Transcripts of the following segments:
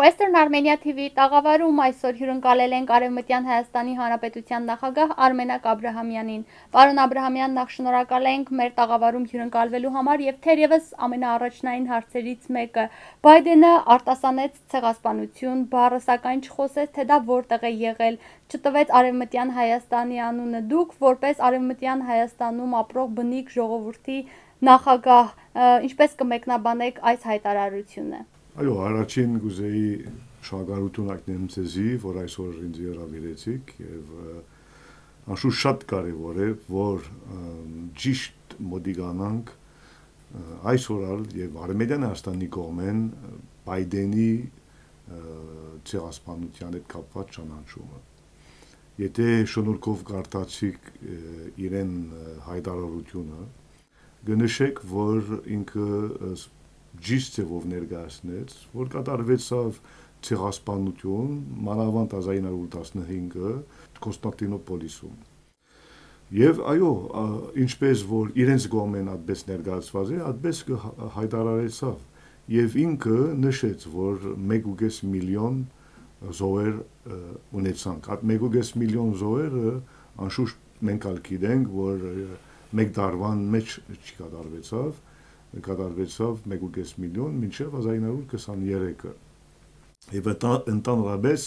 Western Armenia TV-ի տաղավարում այսօր հյուրընկալել ենք Արևմտյան Հայաստանի Հանրապետության նախագահ Արմենակ Աբ รา համյանին։ Պարոն Աբ รา համյան, նախ շնորհակալ ենք մեր տաղավարում հյուրընկալվելու համար եւ թերևս ամենաառաջնային հարցերից մեկը՝ Բայդենը արտասանեց ցեղասպանություն, բառը սակայն չխոսեց, թե դա որտեղ է եղել, չտվեց Արևմտյան Հայաստանի անունը։ Դուք որպես Արևմտյան Հայաստանում ապրող բնիկ ժողովրդի նախագահ, ինչպես կմեկնաբանեք այս հայտարարությունը։ Այո, առաջին գուզեի շագարություն ակնեմ ցեզի, որ այսօր ինձ երավիրեցիք եւ անշուշտ շատ կարեւոր է, որ ճիշտ մոդիգանանք այսօրալ եւ Արմենիան Հայաստանի կողմեն Բայդենի ցեղասպանության հետ կապված ճանաչումը։ Եթե շնորհքով կարտացիք իրեն հայտարարությունը, գնշեք, որ ինքը ճիշտ ձևով ներկայացնեց, որ կատարվեցավ ցեղասպանություն մանավանդ 1915-ը Կոստանդինոպոլիսում։ Եվ այո, ինչպես որ իրենց գոմեն այդպես ներկայացված է, այդպես հայտարարեցավ եւ ինքը նշեց, որ 1.5 միլիոն զոհեր ունեցանք։ Այդ 1.5 միլիոն զոհերը անշուշտ մենք ալ գիտենք, որ մեկ դարվան մեջ չի կատարվեցավ, կատարվեցավ 1.5 միլիոն մինչև 1923-ը։ Եվ ընդանրապես,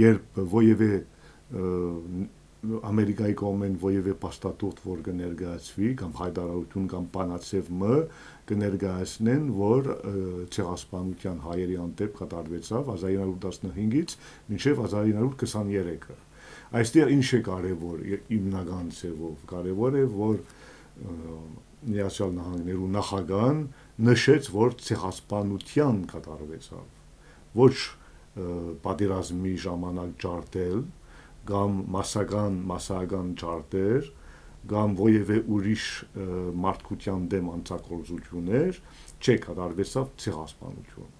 երբ ոևէ Ամերիկայի կողմեն ոևէ պաստատուղտ, որ կներգայացվի կամ հայտարարություն կամ բանացև մը կներգայացնեն, որ ցեղասպանության հայերի անտեպ կատարվեցավ 1915-ից մինչև 1923-ը։ Այստեղ ինչ է կարևոր, հիմնական ձևով կարևոր է, որ Միացյալ Նահանգներու նախագահան նշեց, որ ցեղասպանության կատարվեցավ։ Ոչ պատերազմի ժամանակ ջարդել կամ massական massական ջարդեր կամ ոևէ ուրիշ մարդկության դեմ անցակորձություններ չկատարվեցավ ցեղասպանություն։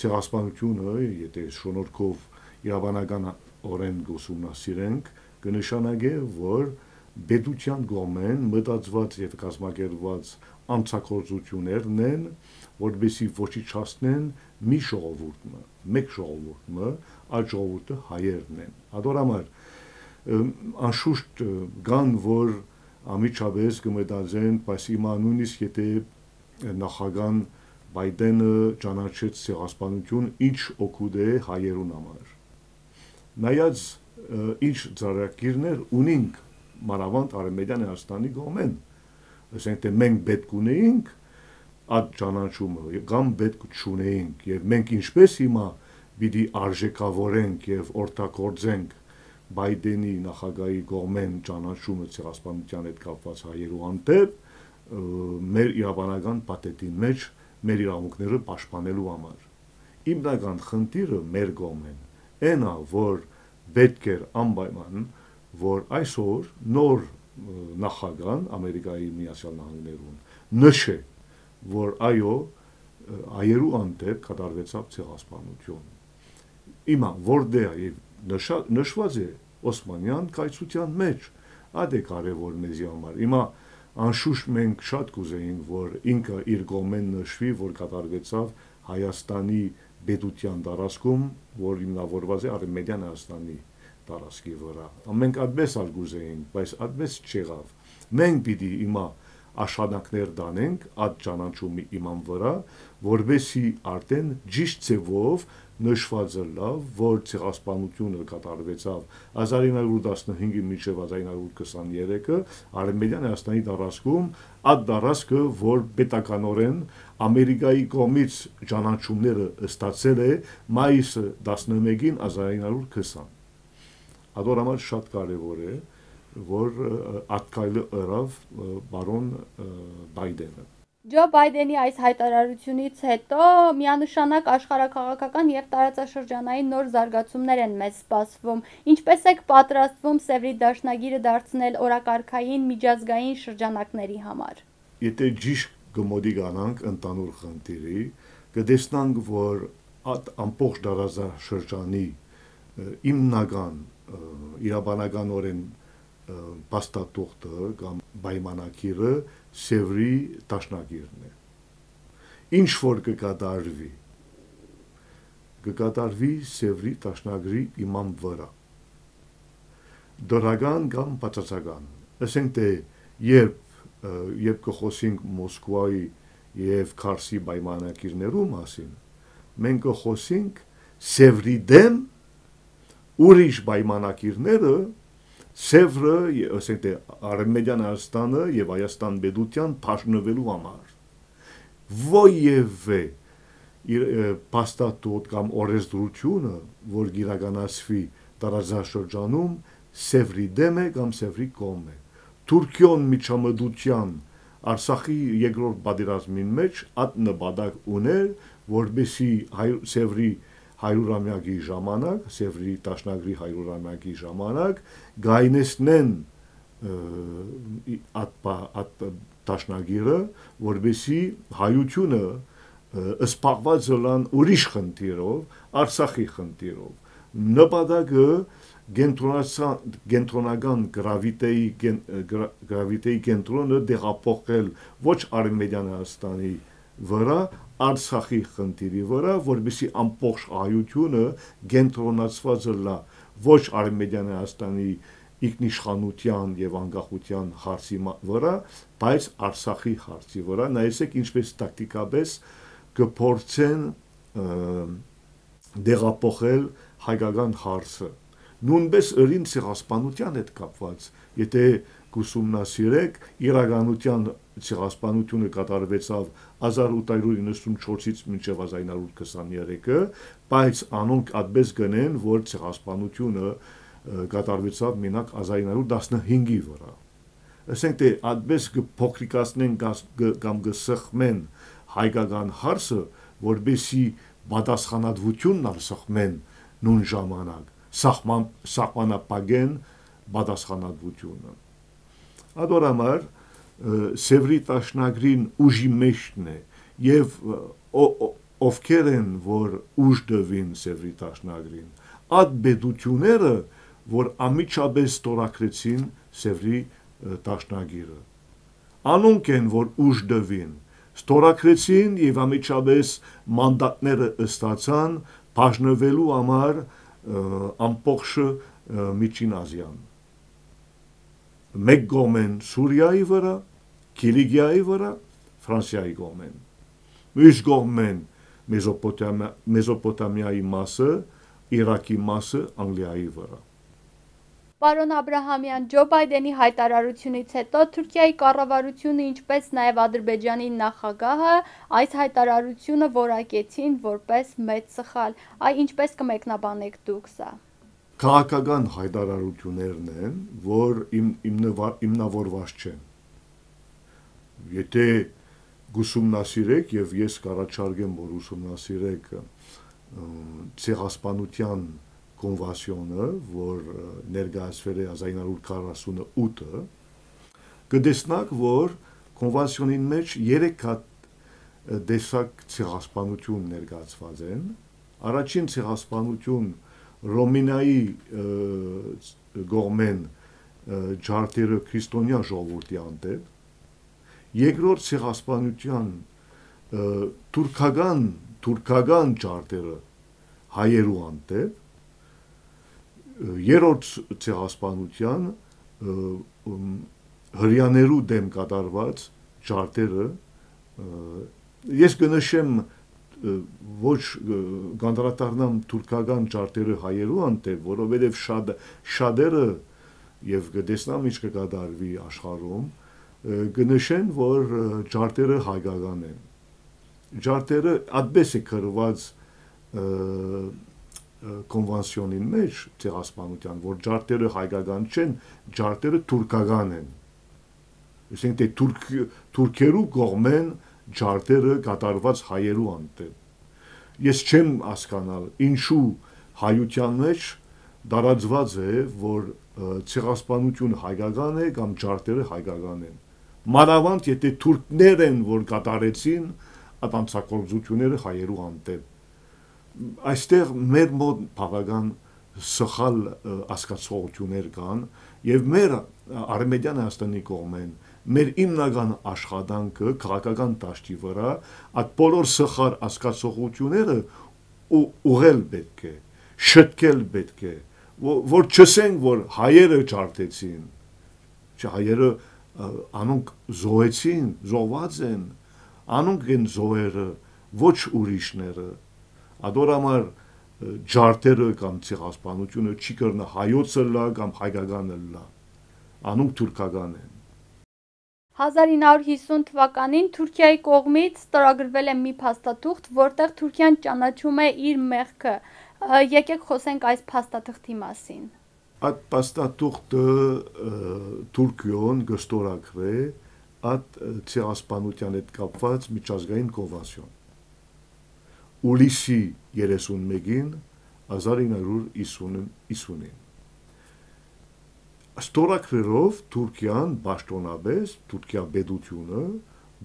Ցեղասպանությունը, եթե շնորհքով իրավանական օրենք ուսումնասիրենք, կնշանակե, որ Պետության գոմեն մտածված եւ կազմակերպված անցակորձություններն են, որբեսի ոչի չասնեն մի ժողովուրդը, մեկ ժողովուրդը, այդ ժողովուրդը հայերն են։ Ադորամար անշուշտ կան, որ ամիջապես կմտածեն, բայց իմա նույնիսկ եթե նախագահան Բայդենը ճանաչեց ցեղասպանություն, ինչ օգուտ է հայերուն համար։ Նայած ինչ ծառայակիրներ ունենք մանավանդ Արեմեդյան Հայաստանի գոմեն։ Ասենք թե մենք պետք ունեինք այդ ճանաչումը կամ պետք չունեինք եւ մենք ինչպես հիմա պիտի արժեքավորենք եւ օրտակորձենք Բայդենի նախագահի գոմեն ճանաչումը ցեղասպանության հետ կապված հայերու հանդեպ մեր իրավանական պատետի մեջ մեր իրավունքները պաշտպանելու համար։ Հիմնական խնդիրը մեր գոմեն այնա որ պետք էր անպայման որ այսօր նոր նախագահան Ամերիկայի Միացյալ Նահանգներուն նշե, որ այո, այերու անտեպ կատարվեցավ ցեղասպանություն։ Իմա որտեղ դե, եւ նշված է Օսմանյան կայծության մեջ, այդ դե է կարևոր մեզի համար։ Իմա անշուշտ մենք շատ կուզեինք, որ ինքը իր գոմեն նշվի, որ կատարվեցավ Հայաստանի բետության դարաշքում, որ հիմնավորված է Արմենիան Հայաստանի տարածքի վրա։ Մենք այդպես արգուզ էինք, բայց այդպես չեղավ։ Մենք պիտի հիմա աշխատանքներ դանենք այդ ճանաչումի իման վրա, որբեսի արդեն ճիշտ ձևով նշված լավ, որ ցեղասպանությունը կատարվեցավ 1915-ի մինչև 1923-ը Արմենիան Հայաստանի դարաշկում, այդ դարաշկը, որ պետականորեն Ամերիկայի կողմից ճանաչումները ստացել է մայիսը 11-ին 1920 Հադոր համար շատ կարևոր է, որ ակայլը ըրավ բարոն Բայդենը։ Ջո Բայդենի այս հայտարարությունից հետո միանշանակ աշխարհակաղակական եւ տարածաշրջանային նոր զարգացումներ են մեզ սպասվում։ Ինչպես եք պատրաստվում Սևրի դաշնագիրը դարձնել օրակարգային միջազգային շրջանակների համար։ Եթե ճիշտ գմոդի գանանք ընդանուր խնդիրի, կդեսնանք, որ այդ ամբողջ դարաշրջանի իմնական իրաբանականորեն պաստատուղտը կամ պայմանակիրը սևրի տաշնագիրն է ինչ որ կկատարվի կկատարվի սևրի տաշնագրի իմամ վրա դրական կամ բացասական ասենք թե երբ երբ կխոսենք մոսկվայի եւ քարսի պայմանակիրներու մասին մենք կխոսենք սևրի դեմ ուրիշ պայմանակիրները Սևրը, ասենք թե Արևմտյան Հայաստանը եւ Հայաստան Բեդության բաշնվելու համար ոյևէ իր պաստատոտ կամ օրեսդրությունը, որ գիրականացվի տարածաշրջանում, Սևրի դեմ է կամ Սևրի կողմ է։ Թուրքիոն միջամդության Արցախի երկրորդ պատերազմին մեջ այդ նպատակ ուներ, որբեսի Սևրի հայ, 100-ամյակի ժամանակ, Սևրի տաշնագրի 100-ամյակի ժամանակ գայնեսնեն ատ տաշնագիրը, որբեսի հայությունը սպաղված զլան ուրիշ խնդիրով, Արցախի խնդիրով։ Նպատակը գենտրոնացան գենտրոնական գravitեի գravitեի կենտրոնը դեղապոխել ոչ արմենիան Հայաստանի գր, վրա Արցախի խնդիրի վրա, որբիսի ամբողջ հայությունը կենտրոնացված լա ոչ Արմենիան Հայաստանի ինքնիշխանության եւ անկախության հարցի վրա, բայց Արցախի հարցի վրա, նայեցեք ինչպես տակտիկապես կփորձեն դեղապոխել հայկական հարցը։ Նույնպես ըրին ցեղասպանության հետ կապված, եթե կուսումնասիրեք իրականության ցեղասպանությունը կատարվեցավ 1894-ից մինչև 1923-ը, բայց անոնք այդպես գնեն, որ ցեղասպանությունը կատարվեցավ մենակ 1915-ի վրա։ Ասենք թե այդպես կփոքրիկացնեն կամ կսխմեն հայկական հարցը, որբեսի պատասխանատվությունն արսխմեն նույն ժամանակ սահման սահմանապագեն պատասխանատվությունը Ադորամար Սևրի տաշնագրին ուժի մեջն է եւ ովքեր են որ ուժ դվին Սևրի տաշնագրին այդ բեդությունները որ ամիջապես ստորակրեցին Սևրի տաշնագիրը անոնք են որ ուժ դվին ստորակրեցին եւ ամիջապես մանդատները ստացան բաժնվելու համար ամբողջ միջին ազիան մեկ գոմեն Սուրիայի վրա, Կիլիգիայի վրա, Ֆրանսիայի գոմեն։ Մյուս գոմեն Մեզոպոտամիա Մեզոպոտամիայի մասը, Իրաքի մասը Անգլիայի վրա։ Պարոն Աբ รา համյան Ջո Բայդենի հայտարարությունից հետո Թուրքիայի կառավարությունը ինչպես նաև Ադրբեջանի նախագահը այս հայտարարությունը որակեցին որպես մեծ սխալ։ Այ ինչպես կմեկնաբանեք դուք սա քաղաքական հայտարարություններն են, որ իմ իմնավորված չեն։ Եթե ուսումնասիրեք եւ ես կառաջարկեմ, որ ուսումնասիրեք ցեղասպանության կոնվենցիոնը, որ ներկայացվել է 1948-ը, կդեսնակ, որ կոնվենցիոնի մեջ 3 հատ տեսակ ցեղասպանություն ներկայացված են։ Առաջին ցեղասպանությունը Ռոմինայի գողմեն ջարդերը քրիստոնյա ժողովրդի անտեպ երկրորդ ցեղասպանության թուրքական թուրքական ջարդերը հայերու անտեպ երրորդ ցեղասպանության հрьяներու դեմ կատարված ջարդերը ես կնշեմ ոչ գանդրատարնամ թուրքական ճարտերը հայերու անտե, որովհետև շատ շատերը եւ գտեսնամ ինչ կկատարվի աշխարհում, գնշեն, որ ճարտերը հայկական են։ Ճարտերը այդպես է կրված կոնվենցիոնին մեջ ցեղասպանության, որ ջարտերը հայկական չեն, ջարտերը թուրքական են։ Այսինքն թե թուրք թուրքերու կողմեն թուրք, ջարդերը կատարված հայերու անտեմ։ Ես չեմ հասկանալ, ինչու հայության մեջ դարաձված է, որ ցեղասպանություն հայկական է կամ ջարդերը հայկական են։ Մանավանդ եթե թուրքներ են, որ կատարեցին ատանցակորձությունները հայերու անտեմ։ Այստեղ մեր մոտ բավական սխալ ասկացողություններ կան եւ մեր Արմենիան Հայաստանի կողմեն մեր հիմնական աշխատանքը քաղաքական դաշտի վրա այդ բոլոր սխար ասկացողությունները ուղել պետք է, շտկել պետք է, որ չսենք, որ հայերը ճարտեցին, չէ հայերը անոնք զոհեցին, զոհված են, անոնք են զոհերը, ոչ ուրիշները, ադոր համար ջարտերը կամ ցեղասպանությունը չի կրնա հայոցը լա կամ հայկականը լա, անոնք թուրքական են, 1950 թվականին Թուրքիայի կողմից ստորագրվել է մի փաստաթուղթ, որտեղ Թուրքիան ճանաչում է իր մեղքը։ Եկեք խոսենք այս փաստաթղթի մասին։ Այդ փաստաթուղթը Թուրքիոն գստորագրել է այդ ցեղասպանության հետ կապված միջազգային կոնվենցիոն։ Ուլիսի 31-ին 1950-ին ստորակրերով Թուրքիան ճշտոնաբես Թուրքիա բեդությունը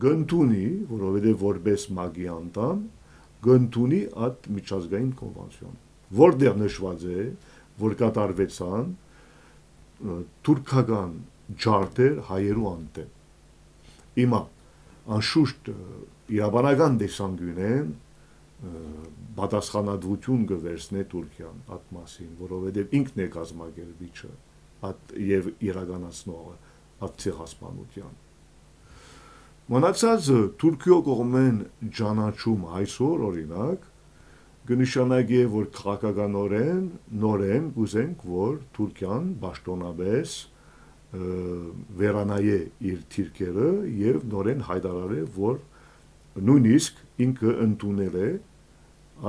գնդունի, որովհետև որպես մագի անդամ գնդունի այդ միջազգային կոնվենցիոն, որտեղ նշված է, որ կատարվեցան թուրքական ջարդեր հայերու անտեմ։ Հիմա անշուշտ իրաբանական դեսանգյունեն պատասխանատվություն կվերցնե Թուրքիան այդ մասին, որովհետև ինքն է գազམ་ակերպիչը այդ եւ իրականացնողը այդ ցեղասպանության մնացածը Թուրքիո կողմեն ճանաչում այսօր օրինակ գնշանագի է որ քաղաքականորեն նորեն գուզենք որ Թուրքիան ճշտոնաբես վերանայե իր թիրքերը եւ նորեն հայտարարել որ նույնիսկ ինքը ընդունել է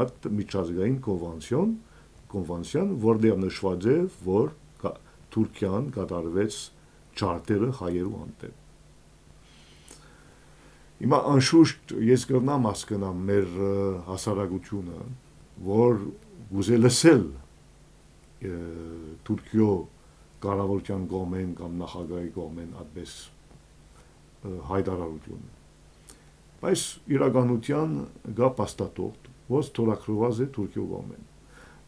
այդ միջազգային կոնվենցիոն կոնվենցիան, որտեղ նշված է, որ Թուրքիան կատարվեց չարտերը հայերու հանդեպ։ Հիմա անշուշտ ես կրնամ հասկանամ մեր հասարակությունը, որ գուզել լսել Թուրքիո կառավարության կողմեն կամ նախագահի կողմեն այդպես հայտարարությունը։ Բայց իրականության գա փաստաթուղթ, որ ստորագրված է Թուրքիո կողմեն։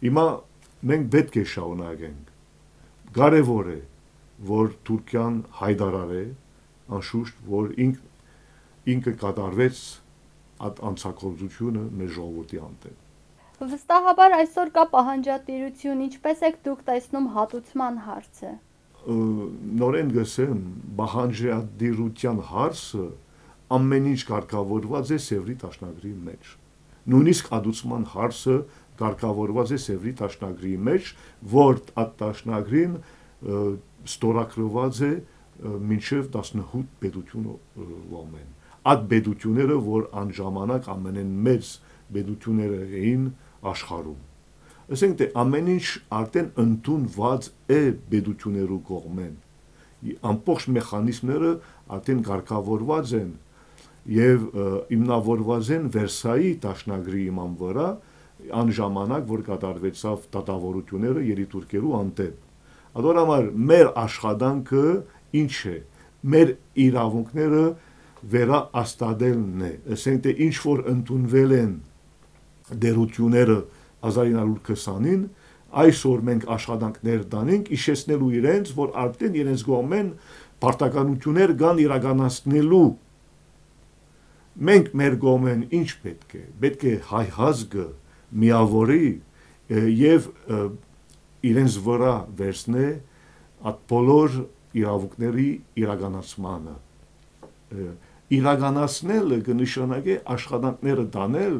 Հիմա մենք պետք է շարունակենք Կարևոր է, որ Թուրքիան հայտարարե, անշուշտ, որ ինք ինքը կատարվեց այդ անցակորձությունը մեր ժողովրդի հանդեպ։ Վստահաբար այսօր կա պահանջատիրություն, ինչպես եք դուք տեսնում հատուցման հարցը։ Նորեն գսեմ, պահանջատիրության հարցը ամեն ինչ կարգավորված է Սևրի տաշնագրի մեջ։ Նույնիսկ հատուցման հարցը կարգավորված է Սևրի տաշնագրի մեջ, որ այդ տաշնագրին ստորագրված է մինչև 18 պետություն ոմեն։ Այդ պետությունները, որ անժամանակ ամենեն մեծ պետությունները էին աշխարհում։ Ասենք թե ամեն ինչ արդեն ընդունված է պետություներու կողմեն։ Ամբողջ մեխանիզմները արդեն կարգավորված են եւ իմնավորված են Վերսայի տաշնագրի իման վրա, իմ անժամանակ, որ կատարվեցավ դատավորությունները երիտուրկերու անտեպ։ Ադոր համար մեր աշխատանքը ինչ է։ Մեր իրավունքները վերա աստադելն է, ասենք թե ինչ որ ընդունվել են դերությունները 1920-ին, այսօր մենք աշխատանքներ դանենք իշեցնելու իրենց, որ արդեն իրենց գոմեն պարտականություններ կան իրականացնելու մենք մեր գոմեն ինչ պետք է պետք է հայ հազգը միավորի եւ իրենց վրա վերցնե այդ բոլոր իրավունքների իրականացմանը իրականացնելը կնշանակի աշխատանքները տանել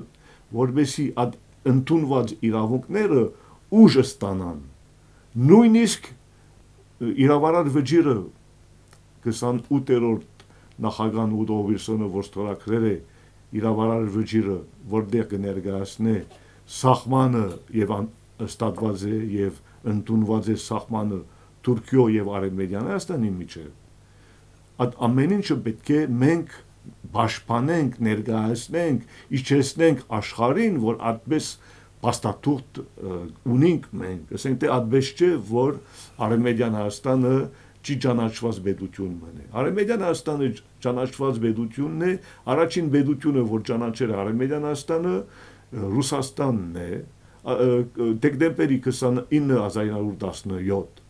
որբեսի այդ ընդունված իրավունքները ուժ ստանան նույնիսկ իրավարար վճիրը 28-րդ նախագահան Ուդո Վիլսոնը որ ստորագրել է իրավարար վճիրը, որտեղ կներկայացնի սահմանը եւ ստատված է եւ ընդունված է սահմանը Թուրքիո եւ Արևմտյան Հայաստանի միջեւ։ Այդ ամեն ինչը պետք է մենք պաշտպանենք, ներկայացնենք, իջեցնենք աշխարհին, որ այդպես փաստաթուղթ ունենք մենք, ասենք թե այդպես չէ, որ Արևմտյան Հայաստանը չի ճանաչված պետություն մնե։ Արևմտյան Հայաստանը ճանաչված պետությունն է, առաջին պետությունը, որ ճանաչել Արևմտյան Հայաստանը, Ռուսաստանն է դեկտեմբերի 29-ը 1917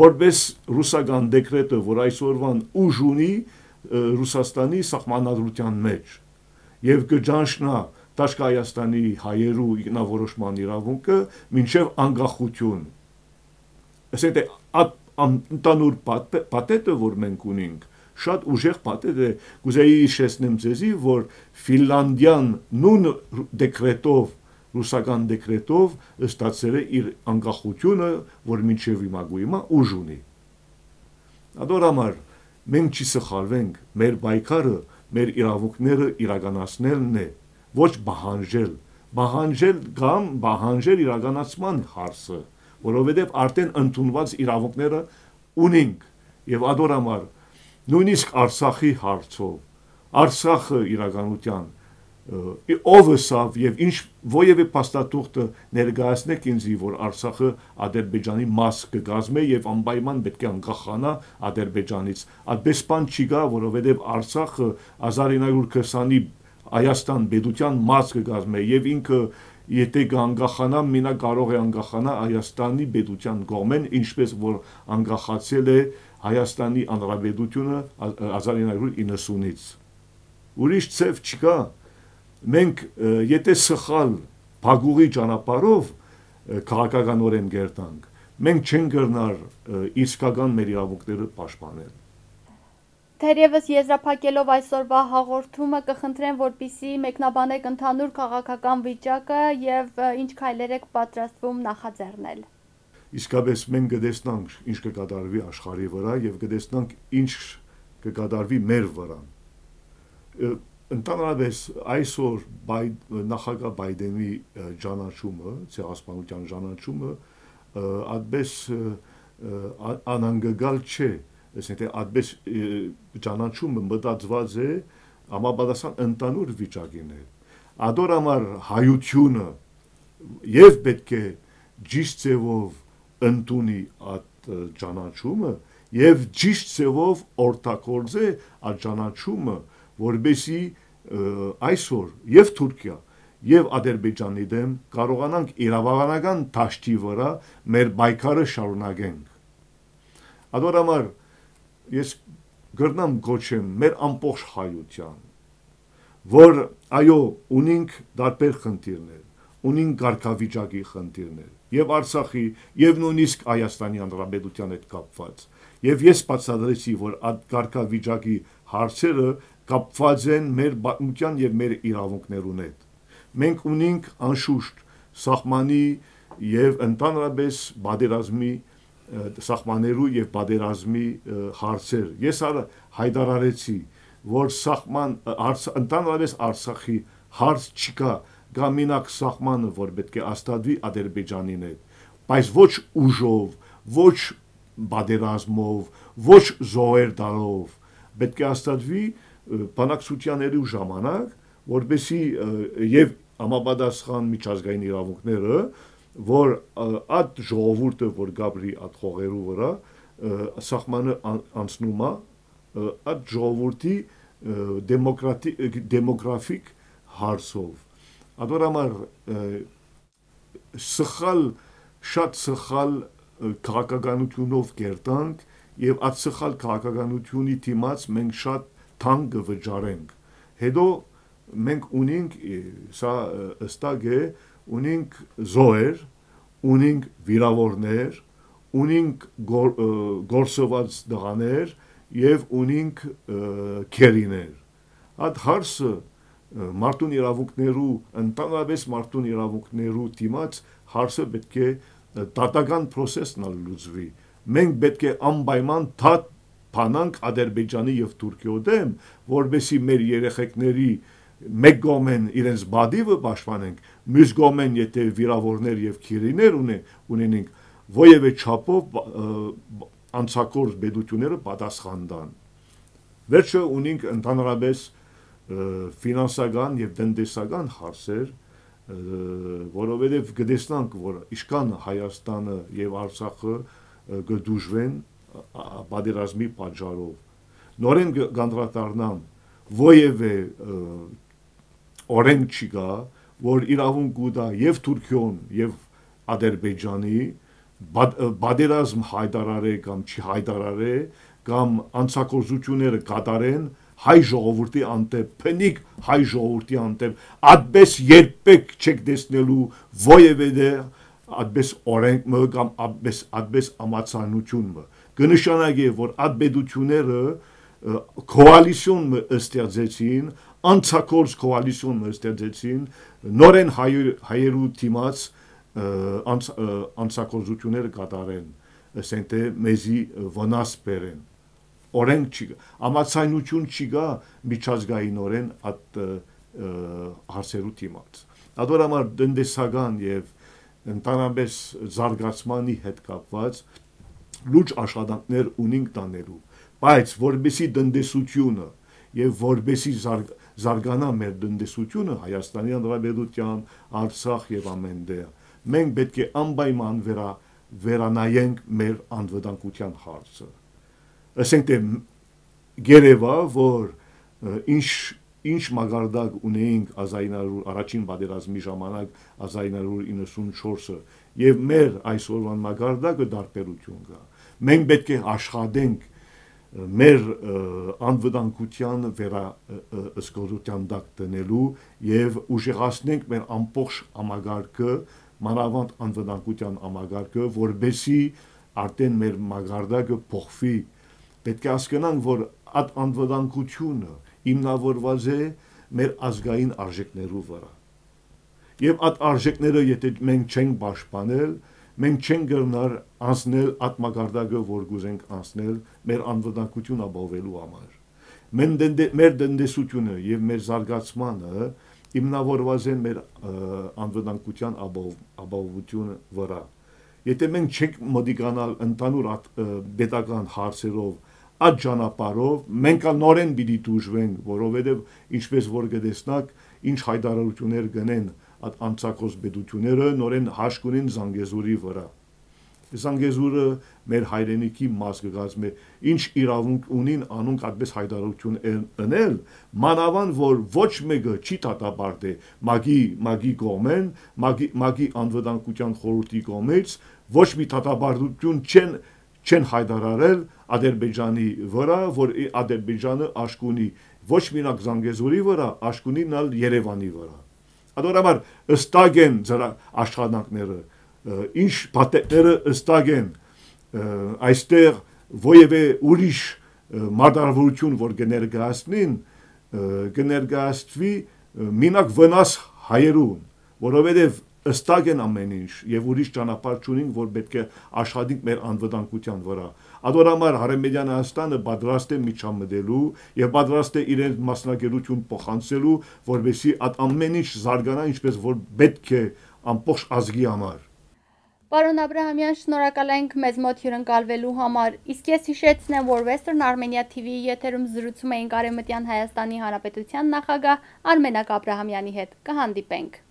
որպես ռուսական դեկրետը, որ այսօրվան ուժ ունի Ռուսաստանի սահմանադրության մեջ եւ կճանշնա Տաշկ Հայաստանի հայերու ինքնավորոշման իրավունքը մինչև անկախություն։ Այսինքն այդ անտանուր պատետը, որ մենք ունենք, շատ ուժեղ պատեր է։ Գուզեի հիշեցնեմ ձեզի, որ Ֆինլանդիան նույն դեկրետով ռուսական դեկրետով ստացել է իր անկախությունը, որ մինչև հիմա գույմա ուժ ունի։ Ադոր համար մենք չի սխալվենք, մեր պայքարը, մեր իրավունքները իրականացնելն է, ոչ բահանջել։ Բահանջել կամ բահանջել իրականացման հարցը, որովհետև արդեն ընդունված իրավունքները ունենք եւ ադոր համար նույնիսկ Արցախի հարցով Արցախը իրականության ով սավ եւ ինչ ովևէ փաստաթուղթը ներկայացնեք ինձի որ Արցախը Ադրբեջանի մաս կգազմե եւ անպայման պետք է անկախանա Ադրբեջանից այդպես բան չի գա որովհետեւ Արցախը 1920-ի Հայաստան Բեդության մաս կգազմե եւ ինքը եթե կանգախանա մինա կարող է անգախանա Հայաստանի Բեդության գոմեն ինչպես որ անգախացել է 1920 Հայաստանի Հանրապետությունը 1990-ից։ Ուրիշ ցև չկա։ Մենք եթե սխալ փագուղի ճանապարով քաղաքականորեն գերտանք, մենք չենք գտնար իսկական մեր իրավունքները պաշտպանել։ Թերևս եզրափակելով այսօրվա հաղորդումը կխնդրեմ, որպիսի մեկնաբանեք ընդհանուր քաղաքական վիճակը եւ ինչ քայլեր եք պատրաստվում նախաձեռնել իսկապես մենք կտեսնանք ինչ կկատարվի աշխարհի վրա եւ կտեսնանք ինչ կկատարվի մեր վրա ընդհանրապես այսօր բայ, նախագահ բայդենի ճանաչումը ցեղասպանության ճանաչումը ադպես անանգգալ չէ ասենք թե ադպես ճանաչումը մտածված է համապատասխան ընդանուր վիճակին է Ադոր համար հայությունը եւ պետք է ճիշտ ձևով ընդունի այդ ճանաչումը եւ ճիշտ ծավով օրտակորձե այդ ճանաչումը որբեսի այսօր եւ Թուրքիա եւ Ադրբեջանի դեմ կարողանանք իրավաբանական ճաշտի վրա մեր պայքարը շարունակենք։ Ադորամար ես գրնամ գոչեմ մեր ամբողջ հայության, որ այո, ունենք դարբեր խնդիրներ, ունենք ղարքավիճակի խնդիրներ, եւ Արցախի եւ նույնիսկ Հայաստանի Հանրապետության հետ կապված։ Եվ ես բացատրեցի, որ այդ կարգավիճակի հարցերը կապված են մեր բանության եւ մեր իրավունքներուն հետ։ Մենք ունենք անշուշտ սահմանի եւ ընդհանրապես բادرազմի սահմաներու եւ բادرազմի հարցեր։ Ես արա հայտարարեցի, որ սահման ընդհանրապես Արցախի հարց չկա, գամինակ սահմանը, որ պետք է աստադվի Ադրբեջանին հետ, բայց ոչ ուժով, ոչ բادرազմով, ոչ զոհեր տալով, պետք է աստադվի բանակցությաների ժամանակ, որբեսի եւ համապատասխան միջազգային իրավունքները, որ այդ ժողովուրդը, որ գաբրի այդ խողերու վրա, սահմանը անցնում է այդ ժողովրդի դեմոկրատիկ դեմոգրաֆիկ հարցով Ադոր համար սխալ շատ սխալ քաղաքականությունով կերտանք եւ այդ սխալ քաղաքականությունի դիմաց մենք շատ թանկ կվճարենք։ Հետո մենք ունենք սա ըստակ է ունենք զոհեր, ունենք վիրավորներ, ունենք գոր, գործոված դղաներ եւ ունենք քերիներ։ Այդ հարցը մարդուն իրավունքներու ընդհանրապես մարդուն իրավունքներու դիմաց հարցը պետք է տատական process-ն լուծվի մենք պետք է անպայման թատ փանանք ադրբեջանի եւ Թուրքիո դեմ որբեսի մեր երեխեքների մեկ գոմեն իրենց բադիվը պաշտպանենք մյուս գոմեն եթե վիրավորներ եւ քիրիներ ունենենք ոևէ չափով անցակորձ բեդությունները պատասխան տան վերջը ունենք ընդհանրապես ֆինանսական եւ տնտեսական հարցեր, որովհետեւ գտեսնանք, որ իշքան Հայաստանը եւ Արցախը գդուժվեն բادرազմի պատճառով։ Նորեն գանդրադառնամ ոևէ օրենք չի գա, որ իրավունք ուտա եւ Թուրքիոն եւ Ադրբեջանի բادرազմ հայտարարե կամ չհայտարարե կամ անցակոզությունները կատարեն հայ ժողովրդի անտեմ, փնիկ հայ ժողովրդի անտեմ, այդպես երբեք չեք տեսնելու ովևէ դե այդպես օրենք մը կամ այդպես այդպես ամացանություն մը։ Կնշանակի որ այդ բդությունները կոալիցիոն մը ստեղծեցին, անցակորձ կոալիցիոն մը ստեղծեցին, նորեն հայերու թիմած անցակորձությունները կատարեն, ասենք թե մեզի վնաս բերեն օրենք չի գա, ամացայնություն չի գա միջազգայինորեն այդ հարցերու դիմաց։ Ադոր համար դնդեսական եւ ընդանաբես զարգացմանի հետ կապված լուրջ աշխատանքներ ունենք տանելու, բայց որբեսի դնդեսությունը եւ որբեսի զարգ, զարգանա մեր դնդեսությունը Հայաստանի Հանրապետության, Արցախ եւ ամենդեղ։ Մենք պետք է անպայման վերա վերանայենք մեր անվտանգության հարցը ասենք թե գերեվա որ ինչ ինչ մագարդակ ունեինք 1900 առաջին պատերազմի ժամանակ 1994-ը եւ մեր այսօրվան մագարդակը դարբերություն կա մենք պետք է աշխատենք մեր անվտանգության վերա սկզբության դակ տնելու եւ ուժեղացնենք մեր ամբողջ ամագարկը մանավանդ անվտանգության ամագարկը որբեսի արդեն մեր մագարդակը փոխվի Պետք է հասկանանք, որ այդ անվտանգությունը հիմնավորված է մեր ազգային արժեքներով վրա։ Եվ այդ արժեքները, եթե մենք չենք պաշտպանել, մենք չենք գտնար անցնել ատմագարդակը, որ գուզենք անցնել մեր անվտանգությունը ապահովելու համար։ Մեն դենդե, մեր դենդեսությունը եւ մեր զարգացմանը հիմնավորված են մեր անվտանգության ապահովությունը վրա։ Եթե մենք չենք մոտիկանալ ընդհանուր պետական հարցերով, այդ ճանապարով մենք նորեն պիտի դժվենք, որովհետև ինչպես որ գտեսնակ, ինչ հայտարարություններ գնեն այդ անցակոս բդությունները նորեն հաշկունին Զանգեզուրի վրա։ Զանգեզուրը մեր հայրենիքի մաս կգազմե, ինչ իրավունք ունին անոնք այդպես հայտարարություն ընել, մանավան որ ոչ մեկը չի դատապարտե մագի մագի կողմեն, մագի մագի անվտանգության խորհրդի կողմից ոչ մի դատապարտություն չեն չեն հայտարարել Ադրբեջանի վրա, որ Ադրբեջանը աշկունի ոչ մենակ Զանգեզուրի վրա, աշկունին ալ Երևանի վրա։ Ադորաբար ըստագ են ձեր աշխատանքները, ինչ պատետները ըստագ են այստեղ ոևէ ուրիշ մարդարվություն, որ կներգացնին, կներգացվի մինակ վնաս հայերուն, որովհետև ըստակ են ամեն ինչ եւ ուրիշ ճանապարհ չունենք որ պետք է աշխատենք մեր անվտանգության վրա ադորամար հարեմեդյան հաստանը պատրաստ է միջամտելու եւ պատրաստ է իրենց մասնագիտություն փոխանցելու որովհետեւ այդ ամեն ինչ զարգանա ինչպես որ պետք է ամբողջ ազգի համար Պարոն Աբրահամյան, շնորհակալ ենք մեզ մոտ հյուրընկալվելու համար։ Իսկ ես հիշեցնեմ, որ Western Armenia TV-ի եթերում զրուցում էինք Արևմտյան Հայաստանի Հանրապետության նախագահ Արմենակ Աբրահամյանի հետ։ Կհանդիպենք։